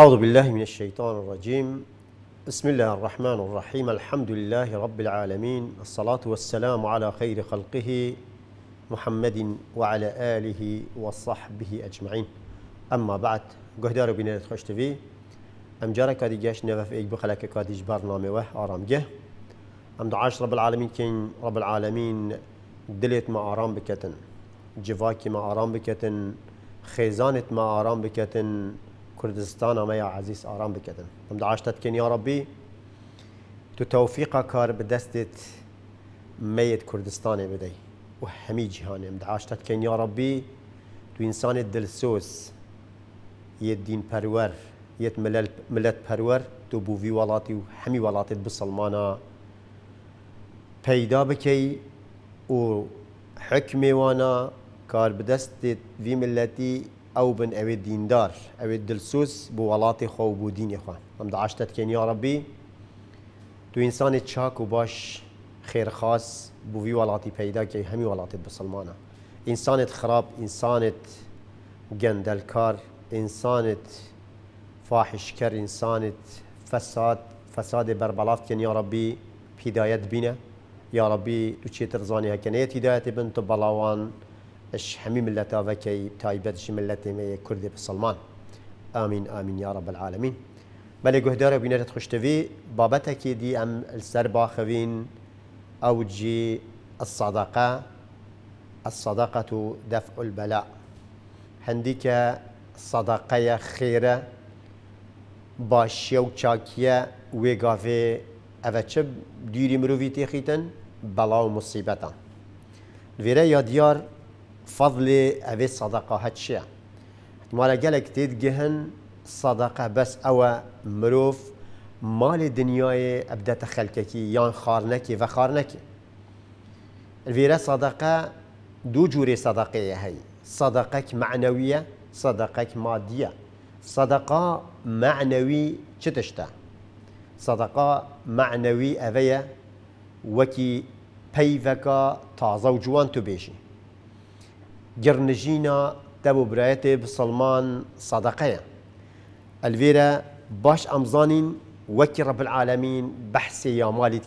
أعوذ بالله من الشيطان الرجيم بسم الله الرحمن الرحيم الحمد لله رب العالمين الصلاة والسلام على خير خلقه محمد وعلى آله وصحبه أجمعين أما بعد قهدار بنا تخشت تبي أم جارة كاديجاش نفف إيك بخلاك كاديج برنامه وه جه أم دعاش رب العالمين كين رب العالمين دليت ما آرام بكتن جفاكي ما آرام بكتن خيزانت ما آرام بكتن كردستان ما يا عزيز آرام بكدن هم دعاشتت كن يا ربي تو توفيقا كار بدستت ميت كردستان بدي وحمي جهاني هم دعاشتت كن يا ربي تو إنسان الدلسوس يد دين پرور يد ملت, پرور تو بو في ولاتي وحمي ولاتي بسلمانا پيدا بكي و حكمي وانا كار بدستت في ملتي او بن اوي دیندار اوي دلسوس بو ولاتی خو بو دینی خو هم دعشتت کن یا ربی تو انسان چاک و باش خیر خاص بو وی ولاتی پیدا که همی ولاتی بسلمانا انسان خراب انسان انسانت انسان فاحش فاحشکر انسان فساد فساد بربلاف کن یا ربی هدایت بینه یا ربی تو چیتر زانی هکنیت هدایت بن تو بلاوان اش حمي ملت آوکی تايبت شی ملت كردي بسلمان امين امين يا رب العالمين بله گهدار بینرت خوشتوی بابتك دي ام السر باخوین او جي الصدقه الصدقة دفع البلاء هنديك صدقة خيرة باشيو وشاكية ويغافي أفتشب ديري مروفي تيخيتن بلاو مصيبتا فيرا يا ديار فضلي أبي هاد الشيء مالا قالك تيدقهن صدقة بس أو مروف مال دنياي أبدا تخلككي يان خارنكي وخارنكي الفيرا صدقة دو جوري صدقية هي صدقة معنوية صدقة مادية صدقة معنوي چتشتا صدقة معنوي أبيا وكي بيفكا تازو جوان تبيشي جرنجينا دەبوو برايتي بسلمان صدقية الفيرا باش أمزانين وكي رب العالمين بحسي يا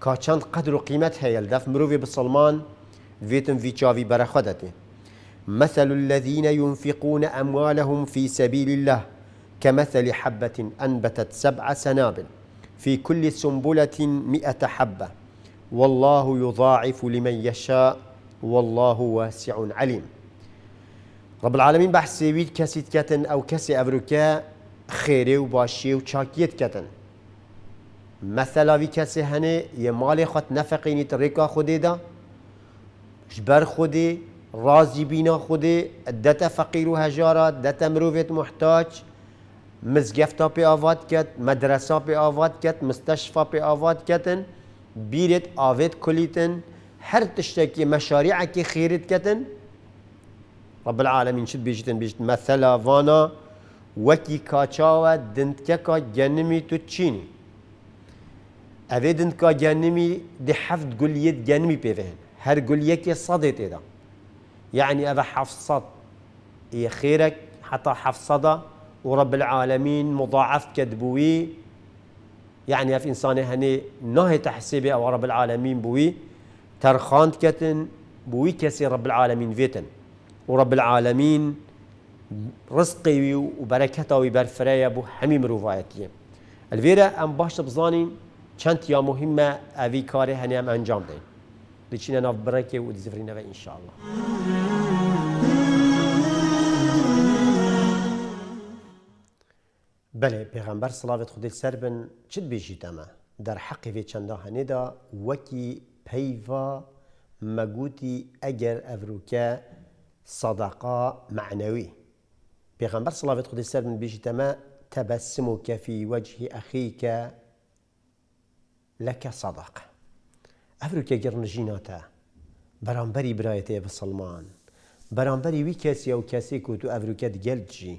کا چەند قەدر قدر قیمەت هەیە دەف مرۆڤێ بسەلمان فيتم في تشافي برخدتي مثل الذين ينفقون أموالهم في سبيل الله كمثل حبة أنبتت سبع سنابل في كل سنبلة مئة حبة والله يضاعف لمن يشاء والله واسع عليم رب العالمين بەحسێویت کەسی كسيت كتن او كسي خێرێ و وباشي و كتن مثلا في كسي هني يمالي خط نفقيني نەفەقینیت خودي دا جبر خودي رازي بينا خودي دەتە فقير و هەژارە مروفيت مرۆڤێت محتاج مزگەفتا بي ئاوات كت مەدرسا بي ئاوات كت مستشفى بي ئاوات كتن بيرت ئاوێت کولیتن هر تشتكي مشاريعك خيرت كتن رب العالمين شد بيجتن بيجتن مثلا فانا وكي كاچاوا دنتكا جنمي تتشيني اوه دنتكا جنمي دي حفت قليت جنمي بيفهن هر قليك صدي تدا يعني اوه حفصت هي خيرك حتى حفصدا ورب العالمين مضاعف كدبوي يعني في انسان هني نهي تحسيبي او رب العالمين بوي ترخانت كتن بوي كسي رب العالمين فيتن ورب العالمين رزقي وبركته وبرفريا بو حمي مروفايتي الفيرا ام باش بزاني چند يا مهمه اوي كاري هني ام انجام دي بچينا ناف بركه ودزفرينا ان شاء الله بله پیغمبر صلوات خود سر بن چد بیجی دما در حق وی چنده هنیدا وکی پیوا مەگوتی أجر ئەڤروکە صدقة معنوي بيغمبر صلاة خدي السر من بيجي تما تبسمك في وجه أخيك لك صدقة أفريكا جرنجيناتا برامبري برايتي بسلمان برامبري وي كاسي أو كاسي كوتو أفريكا دجلجي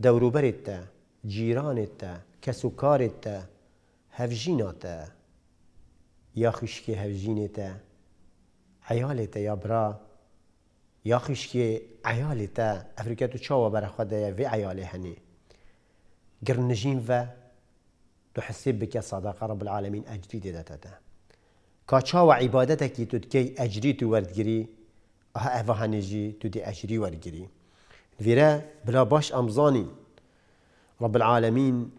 دوروبرتا جيرانتا كسوكارتا هفجيناتا یا خشکی هفجینه تا عیال تا یا برا یا خشکی عیال تا افریقا تو چاوا برا خود وی عیال هنی گر نجیم و تو تحسب بکی صداقه رب العالمین العالمين دیده تا تا و عبادتك عبادتا کی تو دکی تو وردگري اه اوه هنجي تدي اجري وردگري ويرا بلا باش امزانی رب العالمین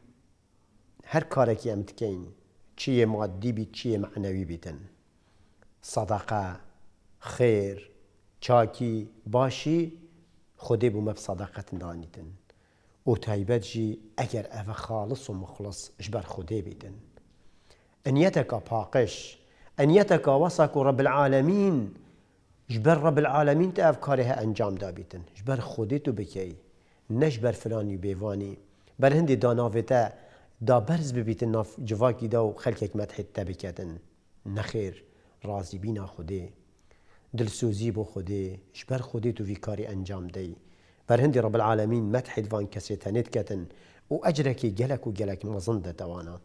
هر كاركي امتکین چیه مادی بیت چیه معنەوی بیتن صدقه خیر چاکی باشی مف صدقت دانیتن او تایبت جی اگر ئەڤە خالص و مخلص ji خودی خودێ بیتن ئەنیەتەکە پاقش ئەنیەتەکە وەسەك و ڕەبعاالەمین ji ber ڕەبعاالەمین تە ئەف کارێ هە ئەنجام دابیتن ji خودی تو بکی نجبر فلانی بێوانی بەر هەندی داناوێتە دا برز ببیت ناف جواکی دا و خلک خلکک مدحت تبکتن نخیر رازی بینا خوده دلسوزی بو خوده شبر خوده تو ویکاری انجام دی بر هندی رب العالمین مدحت وان کسی تنید کتن و اجرکی گلک و گلک مزند دوانا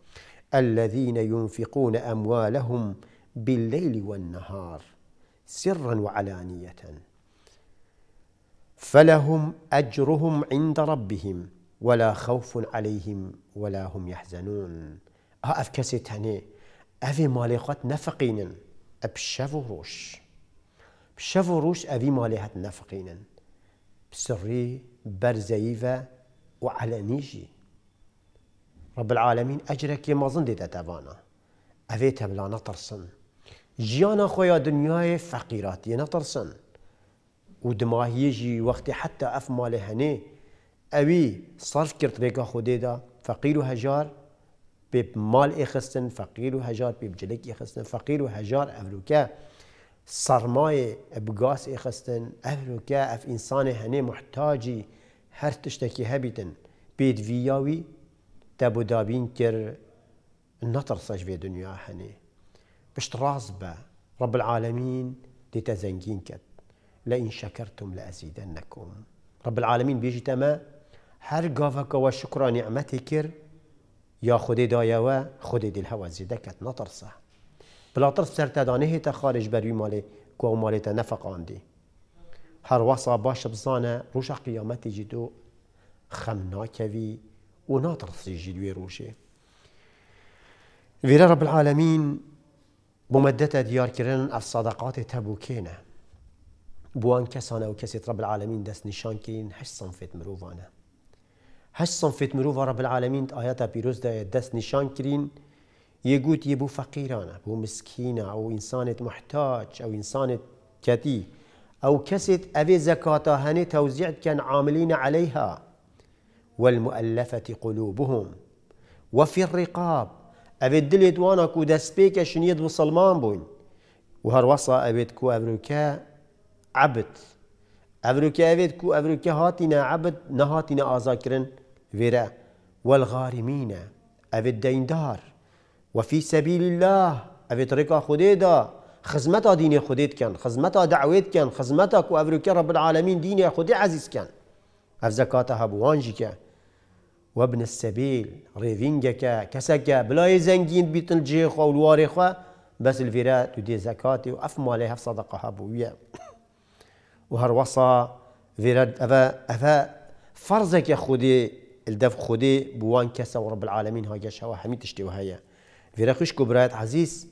الذين ينفقون أموالهم بالليل والنهار سرا وعلانية فلهم أجرهم عند ربهم ولا خوف عليهم ولا هم يحزنون آه، أف كسي تاني أفي ماليخات نفقين أبشفو روش بشفو روش أفي ماليهات نفقين بسري برزيفة نيجي رب العالمين أجرك يما ظندي تتابانا أفي تبلا نطرسن جيانا خويا دنياي فقيرات ينا ترسن ودماهيجي وقت حتى أف مالي هني اوی صرف کرد رکا خودی دا فقیر و هجار به مال اخستن فقیر و هجار به جلک اخستن فقیر و هجار افروکه سرمایه اخستن افروکه اف انسان هنه محتاجی هر تشتکی هبیتن بید ویاوی تبو دابین کر نترسج في دنيا هني باش با رب العالمين ديتا زنجين كد لئن شكرتم لأزيدنكم رب العالمين بيجي تمام هەر و شکر نیعممەتی کر یا هوا زیده کت نترسه بلا ترس سر تدانه تا خارج بەروی تا نفق مالێتە هر وصا باش بزانە ڕوشە قیامەتێکی دۆ خمنا ناکەوی و روشه ویره رب العالمین بمدت دیار دیارکردن ئەف صدقات تبوکینه بوان کسانه و العالمین دست نشان نیشانکەین هش سنفێت مرۆڤانە هەش سنفێت مرۆڤە رب العالمين آياتا پیرۆزدایە دا يدس نشان كرين يقول يبو فقيرانا بو مسكينة أو إنسانة محتاج أو إنسانة كتي أو كسد أبي زكاة هني توزيع كان عاملين عليها والمؤلفة قلوبهم وفي الرقاب أبي دلێت وانە و دەستپێکە شنیەت مسلمان بووین وهر وصا ئەوێت كو أبروكا عبد أبروكا ئەوێت كو أبروكا هاتنا عبد نهاتنا آزاكرن فيرا والغارمين أبي الدين دار وفي سبيل الله أبي طريقة خديدة دا خزمتا خديد كان کن خزمتا كان کن خزمتا کو رب العالمين دین خودی عزيز كان او زکاتا هبوانجی وابن السبيل ريفينجك كسكا بلا يزنجين بيت الجيخ او الواري بس الفيرا تدي زكاة واف ماليها في صدقه بويا وهروصا فيرا افا افا فرزك يا خدي الدف خودي بوان كسا ورب العالمين هاي شوا حميد تشتي وهي في رخش كبرات عزيز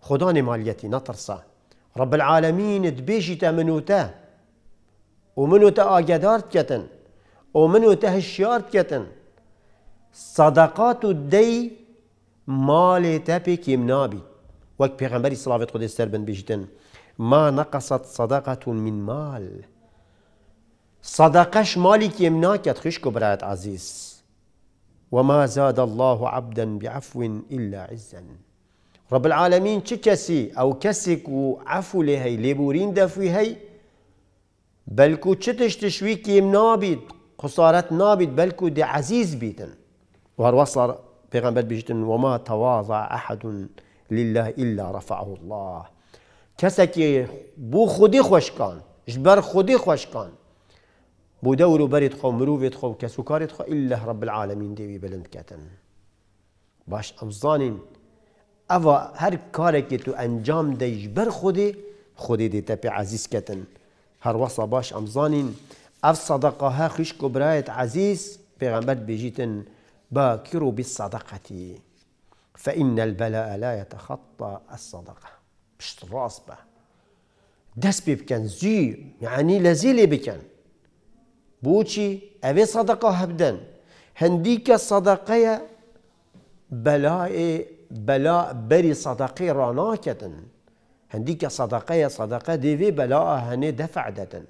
خداني ماليتي نترسا رب العالمين تبيجي تمنوتا ومنو تآجدارت كتن ومنو هشيارت كتن صدقات الدي مالي تبي نابي وك بيغمبري صلاة قدس سربن بيجتن ما نقصت صدقة من مال صدقش مالك يمناك كتخش كبرات عزيز وما زاد الله عبدا بعفو إلا عزا رب العالمين چه كسي أو كسك وعفو لهي لبورين دفوي هي بلكو چه تشويك كيم نابيد خسارت نابيد بلكو دي عزيز بيتن وهروا وصل پیغمبر بيجتن وما تواضع أحد لله إلا رفعه الله كسكي بو خودي كان جبر خودي كان بو بريد خو مروف خو کسو خو الا رب العالمين دي بلند كاتن باش أمزانين أفا هر كارك که تو انجام دیش بر خودي خودي دي پی عزيز كاتن هر وصا باش أمزانين اف صدقه ها خیش کبرایت عزيز پیغمبر بیجیتن باكروا بالصدقة فإن البلاء لا يتخطى الصدقة مش راس به دس بيبكن زي يعني لزيلي بكن أبي صدقة هبدن هنديك صدقة بلاء بلاء بري صدقة راناكة هنديك صدقة صدقة ديفي بلاء هني دفع دتن دەتن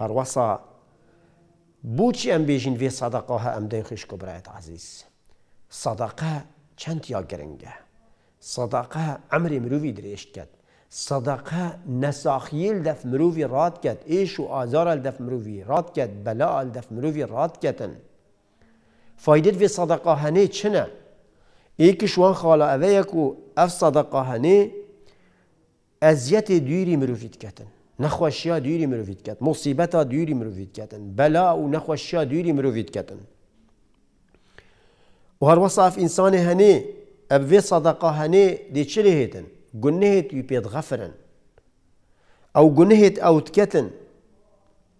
هەروەسا أم بيجين في صدقة سەدەقەها ئەمدەی خوشک كبرات عزيز صدقة سەدەقە يا گرنگە صدقه ئەمری مرۆوی درێژ کرد صدقه نساخیل دف مرووی راد کت ایش و آزار دف مرووی راد کت بلا دف مرووی راد کتن فایده وی صدقه هنه چنه ای کشوان خالا اوه یکو اف صدقه هنه ازیت دویری مروویت کتن نخوشیا دویری مروویت کتن مصیبتا دویری مروویت کتن بلا و نخوشیا دویری مروویت کتن و هر وصف انسان هنه اب وی صدقه هنه دی چلی هیتن جنهت يبيت غفرا غفرن او جنهت او تكتن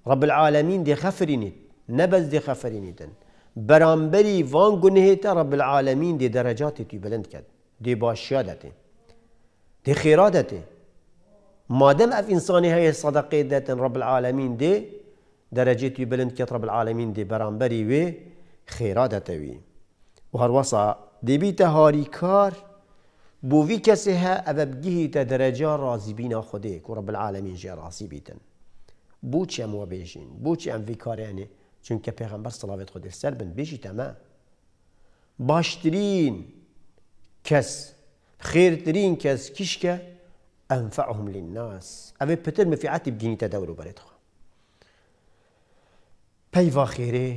رب العالمين دي غفرينيت نبز دي غفرينيتن برامبري فان جنهت رب العالمين دي درجات تي بلند كد دي باشيادت دي خيرادت ما دام اف انساني هي صدقه دتن رب العالمين دي درجه تي بلند كد رب العالمين دي برامبري وي خيرادت وي وهر دي بيته هاري كار بو في كسها أبا بجيه تدرجا رازي بينا خديك ورب العالمين جي رازي بيتن بو چي أمو بيجين بو چي أم في كارياني چونك پیغمبر صلاة خدي سر بند بيجي تما باشترين كس خيرترين كس كشكة أنفعهم للناس أبا بتر مفعاتي بجيني تدورو بريتخوا پیوا خیره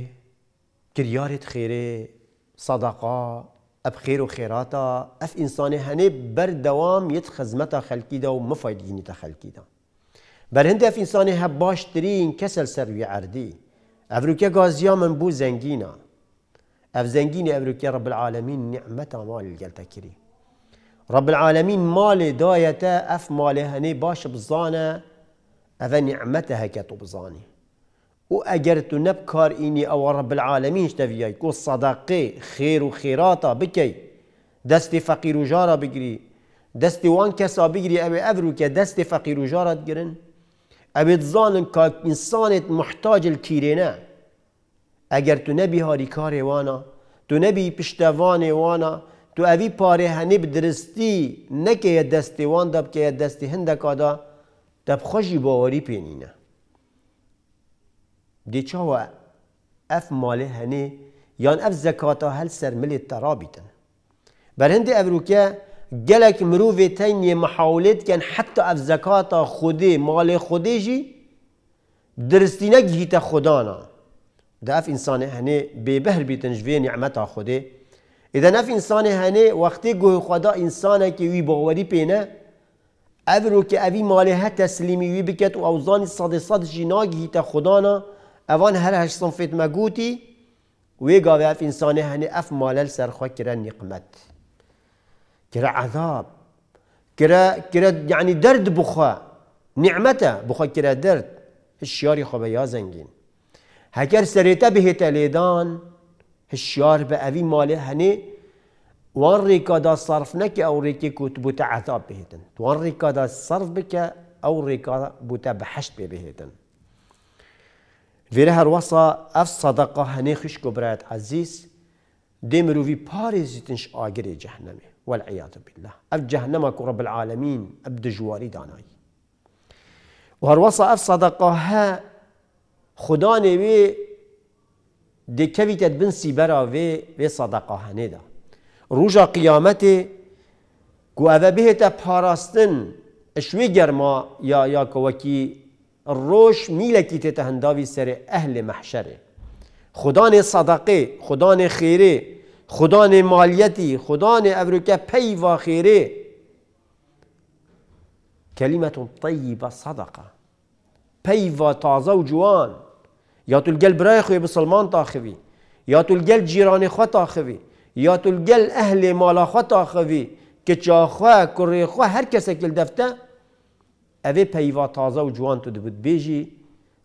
گریارت خیره صدقه اب خير وخيراتا اف انسان هني بر دوام يتخزمتا خلقي دا وما فايديني تا خلقي دا بر هند اف انسان ها باش ترين كسل سر وي عردي افروكا غازيا من بو زنجينا اف زنجيني افروكا رب العالمين نعمتا مال الجلتكري رب العالمين مال دايتا اف مال هني باش بزانه اف نعمتها كتبزاني وأجر تنب كار إني أو رب العالمين اشتفيا كو صدقة خير وخيراتا بكي دستي فقير وجارة بجري دست وان كسا بجري أبي أفرو كدستي فقير وجارة تجرن أبي تظالم كإنسانة محتاج الكيرينة أجر تنبي هاري كاري وانا تنبي بشتواني وانا تو أبي باري هني بدرستي نكي دست وان دب كي دستي هندك هذا تبخشي باوري بينينا ديتشاوا اف مالي هني يان اف زكاتا هل سر ملي ترابيتن هندي افروكا جلك مروفي تاني محاولات كان حتى اف زكاتا خودي مالي خودي جي درستينك جيتا خدانا ده اف انسان هني ببهر بيتن جوي نعمتا خودي اذا اف انسان هني وقتي جو خدا انسان كي وي باوري بينا افروكا افي مالي ها تسليمي وي بكت و اوزان صاد صد جي ناجي تا خدانا اوان هر هش صنفت ما گوتی وي گاوی اف انسانه هنی اف مالل سرخوا كرا نقمت كرا عذاب كرا كرا يعني درد بخوا نعمتا بخوا كرا درد هشیاری خو یا زنگین هكر سريتا بهت لیدان هشیار به اوی ماله هنی وان ريكادا صرف نك او ريكي كوت بوتا عذاب بهتن وان ريكا دا صرف بك او ريكا بوتا بحشت بهتن ویره هر واسا اف صدقه هنه خش برایت عزیز دمرو وی پارزیتنش آگر جهنمه والعیاذ بالله اف جهنم کو رب العالمین اب دجواری دانایی و هر واسا اف صدقه ها خدا نوی دکویتت بن سیبرا وی وی صدقه هنه دا روژا قیامت کو اوه بهت پاراستن اشوی گرما یا یا کوکی روش میلکی ته هنداوی سر اهل محشره خدان صدقه خدان خیره خدان مالیتی خدان ابروکه پی و خیره کلمه طیب صدقه پی و تازه و جوان یا تو الگل برای خوی بسلمان تاخوی یا تو الگل جیران خو تاخوی یا تو الگل اهل مالا خو تاخوی که چا خو کره خو هر کسی کل دفته اوی پیوا تازه و جوان تو دبود بیجی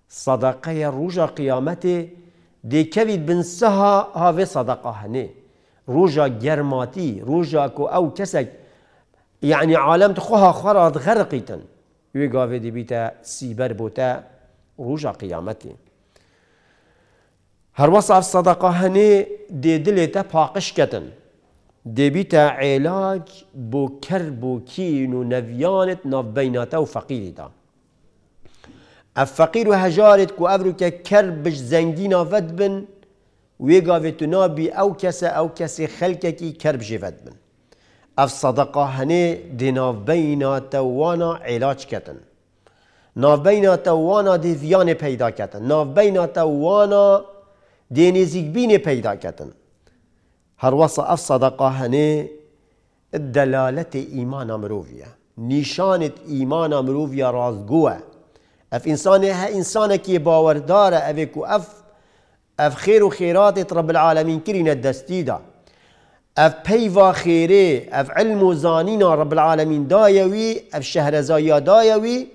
صدقه روژا قیامت کهوید بن سها هاوی صدقه هنه روژا گرماتی روژا که او کسک یعنی عالم تخوها خراد غرقیتن اوی گاوی دی بیتا سیبر بوتا روژا قیامتی هر وصف صدقه هنه دی دلیتا پاقش کتن دەبیتە عێلاج بۆ کەر بۆ کین و نەڤیانت ناڤبیناتە و فەقیریدا. ئەف فەقیر و هەژارێت و ئەڤروکە کەر بش زەنگی ناڤەت بن وێگاوێت و نابی ئەو کەسە ئەو کەسی خەلکێکی کەر بژێڤەت بن. ئەف سەدەقا هەنێ دێناڤبیناتە وانا عێلاجکەتن. ناڤبیناتە وانا دێڤیانێ پەیداکەتن، ناڤبیناتە وانا پيدا كتن هر وصا اف صدقه هنه دلالت ايمان مروویه نشانت ايمان مروویه رازگوه اف انسان ها انسان كي باورداره اوه اف اف خير وخيرات رب العالمين کرین الدستيدا اف بيفا خيري اف علم زانينا رب العالمين دايوي اف شهر زايا دايوي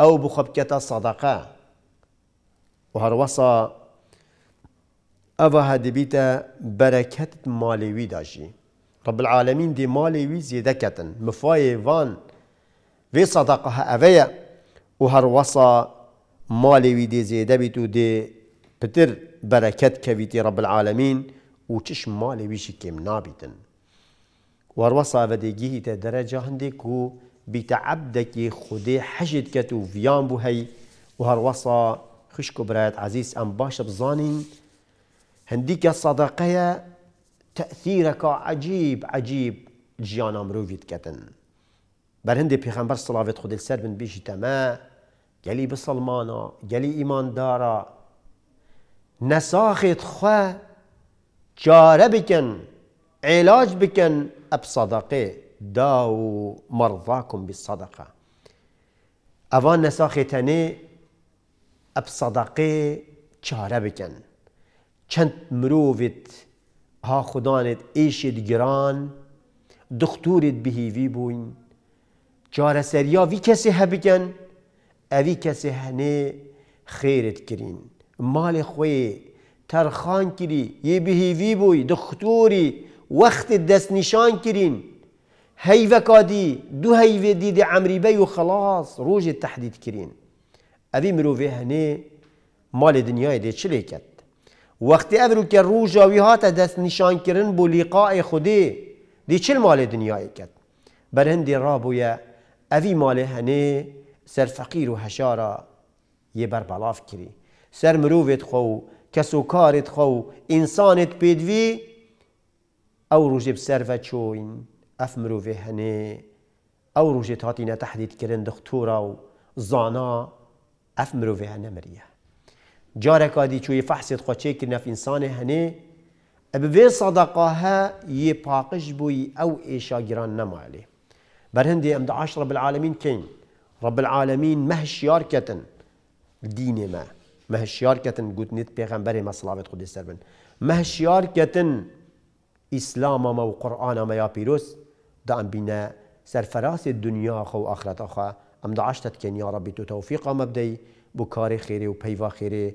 او بخبكة صدقه وهر وصا ئەوە هەدەبیتە بەرەکەت مالێوی داشی ڕبلعاالەمین دی مالێوی زیێدەکەتن مفاایێوان وێ سەداقه ئەڤەیە و هەروەسا مالێوی دێ زیێدەبیت و دێ پتر بەرەکەت کەویتی ڕبلعاالەمین و چش مالێویشی کێم نابیتن وەروەسا بەدێگیهی تە دەرەجا هەندێک و بیتەعەبدەکی خودێ حەژت کەت و ڤیان بوو هەی و وهر وصا خشكو برایەت عزيز ام باشە بزانین، هنديك الصداقة تأثيرك عجيب عجيب جيانا مروفيت كتن بر هندي صلاة صلاوات خود السر بن بيجي تما جلي بسلمانا گلی إيمان دارا نساخت خوا چاره بکن علاج بكن صدقه داو مرضاكم بالصدقة أفان اب صدقه چاره بكن چند مروویت ها خدانت ایشید گران دختورت بهیوی بوین چاره سریا وی کسی هبگن اوی کسی هنه خیرت کرین مال خوی ترخان کری یه بهیوی بوی دختوری وقت دست نشان کرین هیوه کادی دو هیوه دید عمری بی و خلاص روز تحدید کرین اوی مروفه هنه مال دنیای ده چلی کت وقتی او رو که روژاوی هات دست نشان کرن بو لقاء خودی دی چل مال دنیای کد بر هندی را بویا اوی مال هنه سر فقیر و هشارا یه بر بلاف کری سر مروویت خو کسو کارت خو انسانت پیدوی او روژه بسر و چوین اف مروی هنه او روژه تاتی تحدید کرن دختورا و زانا اف مروی هنه مریه جارك هادي شوية يفحص خوشي كنا في إنسان هني أبوي صدقها يباقش بوي أو إيشا جيران نما عليه برهندي أمد عشرة رب العالمين كين رب العالمين مهش ياركتن ديني ما مهش ياركتن قلت نت بيغمبري ما صلاة قدس سربن مهش ياركتن إسلام ما وقرآن ما يا بيروس دا أم بينا سرفراس الدنيا خو آخرت أخا أمد عشرة كين يا ربي تو توفيق مبدي بكاري خيري وبيفا خيري